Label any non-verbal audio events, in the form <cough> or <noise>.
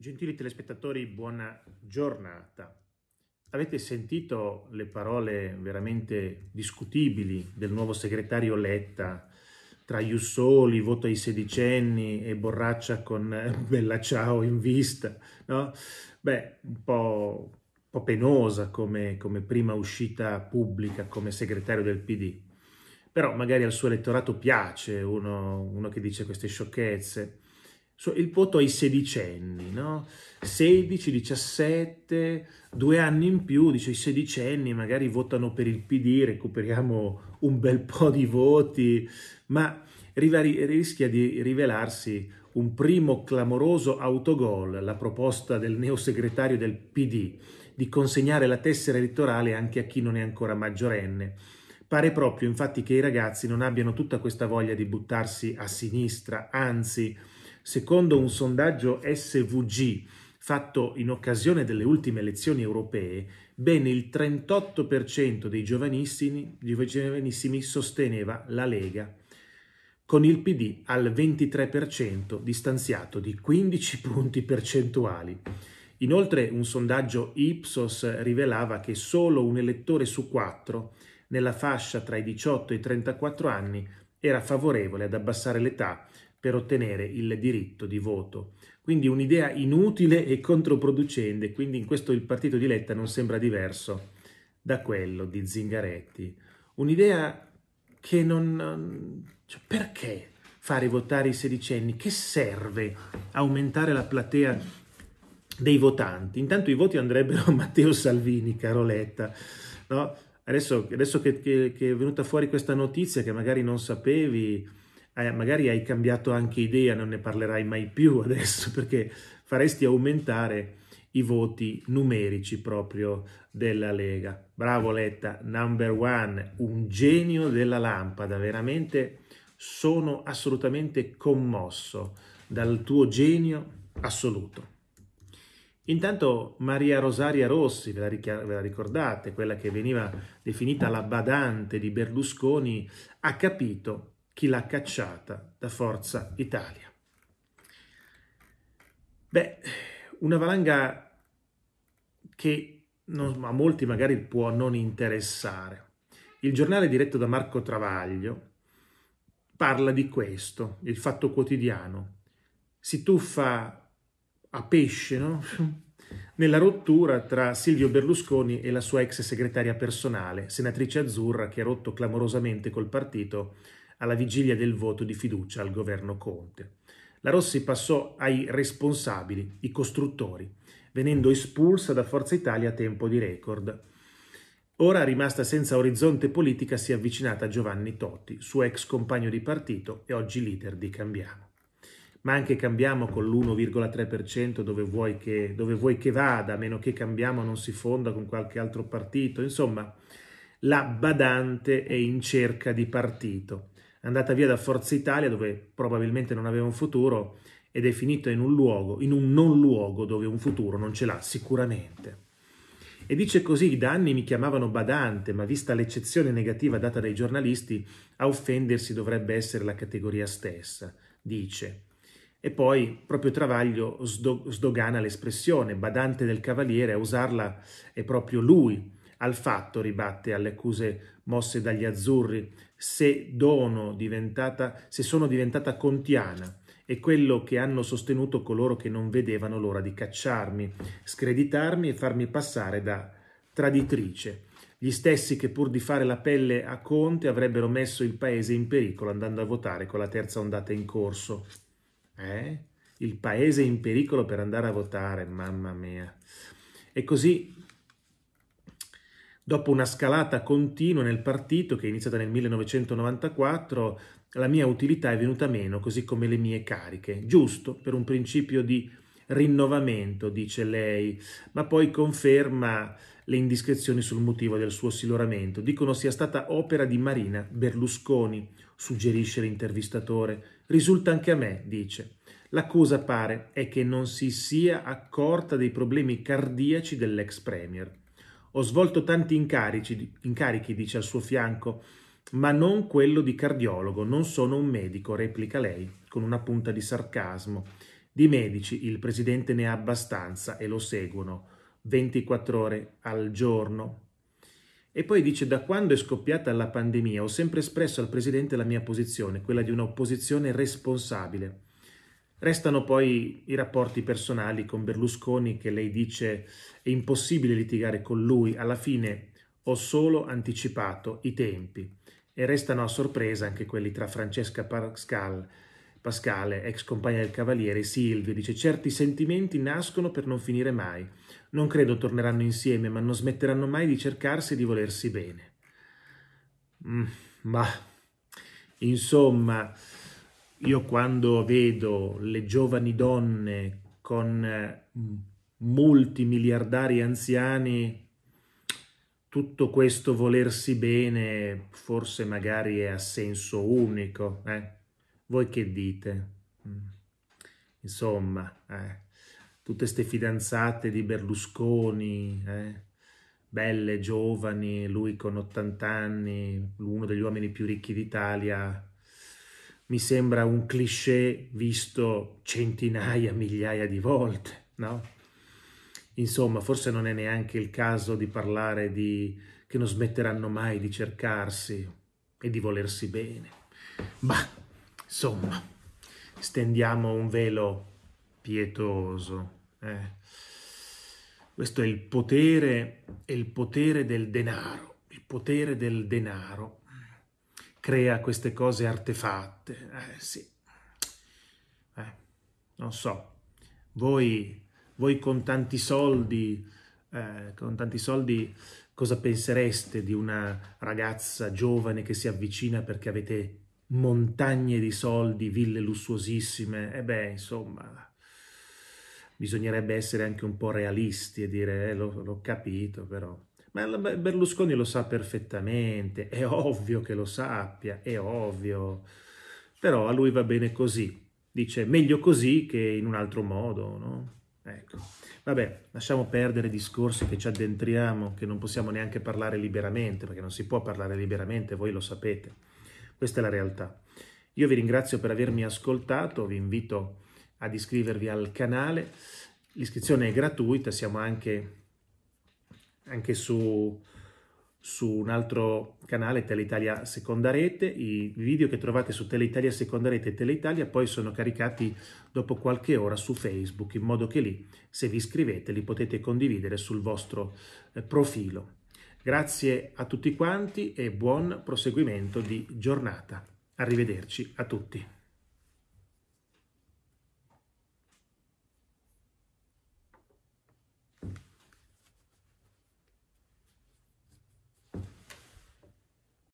Gentili telespettatori, buona giornata. Avete sentito le parole veramente discutibili del nuovo segretario Letta tra Jussoli, voto ai sedicenni e borraccia con <laughs> Bella Ciao in vista, no? Beh, un po', un po penosa come, come prima uscita pubblica come segretario del PD. Però magari al suo elettorato piace uno, uno che dice queste sciocchezze. Il voto ai sedicenni no? 16, 17, due anni in più, dice i sedicenni magari votano per il PD, recuperiamo un bel po' di voti, ma rischia di rivelarsi un primo clamoroso autogol, la proposta del neosegretario del PD di consegnare la tessera elettorale anche a chi non è ancora maggiorenne. Pare proprio infatti che i ragazzi non abbiano tutta questa voglia di buttarsi a sinistra, anzi Secondo un sondaggio SVG fatto in occasione delle ultime elezioni europee, ben il 38% dei giovanissimi, giovanissimi sosteneva la Lega, con il PD al 23% distanziato di 15 punti percentuali. Inoltre un sondaggio Ipsos rivelava che solo un elettore su quattro nella fascia tra i 18 e i 34 anni era favorevole ad abbassare l'età per ottenere il diritto di voto. Quindi un'idea inutile e controproducente, quindi in questo il partito di Letta non sembra diverso da quello di Zingaretti. Un'idea che non... Cioè, perché fare votare i sedicenni? Che serve aumentare la platea dei votanti? Intanto i voti andrebbero a Matteo Salvini, caro Letta, no? Adesso, adesso che, che, che è venuta fuori questa notizia che magari non sapevi, eh, magari hai cambiato anche idea, non ne parlerai mai più <laughs> adesso perché faresti aumentare i voti numerici proprio della Lega. Bravo Letta, number one, un genio della lampada, veramente sono assolutamente commosso dal tuo genio assoluto. Intanto Maria Rosaria Rossi, ve la, ve la, ricordate, quella che veniva definita la badante di Berlusconi, ha capito chi l'ha cacciata da Forza Italia. Beh, una valanga che non, a molti magari può non interessare. Il giornale diretto da Marco Travaglio parla di questo, il fatto quotidiano. Si tuffa a pesce, no? <laughs> nella rottura tra Silvio Berlusconi e la sua ex segretaria personale, senatrice azzurra che ha rotto clamorosamente col partito alla vigilia del voto di fiducia al governo Conte. La Rossi passò ai responsabili, i costruttori, venendo espulsa da Forza Italia a tempo di record. Ora, rimasta senza orizzonte politica, si è avvicinata a Giovanni Totti, suo ex compagno di partito e oggi leader di Cambiamo. Ma anche Cambiamo con l'1,3% dove, vuoi che, dove vuoi che vada, a meno che Cambiamo non si fonda con qualche altro partito. Insomma, la badante è in cerca di partito andata via da Forza Italia dove probabilmente non aveva un futuro ed è finita in un luogo, in un non luogo dove un futuro non ce l'ha sicuramente. E dice così, da anni mi chiamavano badante, ma vista l'eccezione negativa data dai giornalisti, a offendersi dovrebbe essere la categoria stessa, dice. E poi proprio Travaglio sdogana l'espressione, badante del cavaliere, a usarla è proprio lui, al fatto, ribatte alle accuse mosse dagli azzurri, se, se sono diventata contiana È quello che hanno sostenuto coloro che non vedevano l'ora di cacciarmi, screditarmi e farmi passare da traditrice. Gli stessi che pur di fare la pelle a Conte avrebbero messo il paese in pericolo andando a votare con la terza ondata in corso. Eh? Il paese in pericolo per andare a votare, mamma mia. E così dopo una scalata continua nel partito che è iniziata nel 1994, la mia utilità è venuta meno, così come le mie cariche. Giusto, per un principio di rinnovamento, dice lei, ma poi conferma le indiscrezioni sul motivo del suo siloramento. Dicono sia stata opera di Marina Berlusconi, suggerisce l'intervistatore. Risulta anche a me, dice. L'accusa pare è che non si sia accorta dei problemi cardiaci dell'ex premier. Ho svolto tanti incarici, incarichi, dice al suo fianco, ma non quello di cardiologo, non sono un medico, replica lei con una punta di sarcasmo. Di medici il presidente ne ha abbastanza e lo seguono 24 ore al giorno. E poi dice, da quando è scoppiata la pandemia ho sempre espresso al presidente la mia posizione, quella di un'opposizione responsabile Restano poi i rapporti personali con Berlusconi che lei dice è impossibile litigare con lui, alla fine ho solo anticipato i tempi e restano a sorpresa anche quelli tra Francesca Pascal, Pascale, ex compagna del Cavaliere, Silvio, dice certi sentimenti nascono per non finire mai. Non credo torneranno insieme, ma non smetteranno mai di cercarsi e di volersi bene. Mm, ma, insomma, io quando vedo le giovani donne con eh, multimiliardari anziani, tutto questo volersi bene forse magari è a senso unico. Eh? Voi che dite? Mm. Insomma, eh, tutte queste fidanzate di Berlusconi, eh? belle, giovani, lui con 80 anni, uno degli uomini più ricchi d'Italia, mi sembra un cliché visto centinaia, migliaia di volte, no? Insomma, forse non è neanche il caso di parlare di che non smetteranno mai di cercarsi e di volersi bene. Ma, insomma, stendiamo un velo pietoso. Eh. Questo è il potere, è il potere del denaro, il potere del denaro crea queste cose artefatte. Eh, sì. Eh, non so, voi, voi con tanti soldi, eh, con tanti soldi cosa pensereste di una ragazza giovane che si avvicina perché avete montagne di soldi, ville lussuosissime? E eh beh, insomma, bisognerebbe essere anche un po' realisti e dire, eh, l'ho capito, però... Ma Berlusconi lo sa perfettamente, è ovvio che lo sappia, è ovvio. Però a lui va bene così. Dice meglio così che in un altro modo, no? Ecco. Vabbè, lasciamo perdere discorsi che ci addentriamo, che non possiamo neanche parlare liberamente, perché non si può parlare liberamente, voi lo sapete. Questa è la realtà. Io vi ringrazio per avermi ascoltato, vi invito ad iscrivervi al canale. L'iscrizione è gratuita, siamo anche anche su, su un altro canale, Teleitalia Seconda Rete. I video che trovate su Teleitalia Seconda Rete e Teleitalia poi sono caricati dopo qualche ora su Facebook, in modo che lì, se vi iscrivete, li potete condividere sul vostro eh, profilo. Grazie a tutti quanti e buon proseguimento di giornata. Arrivederci a tutti.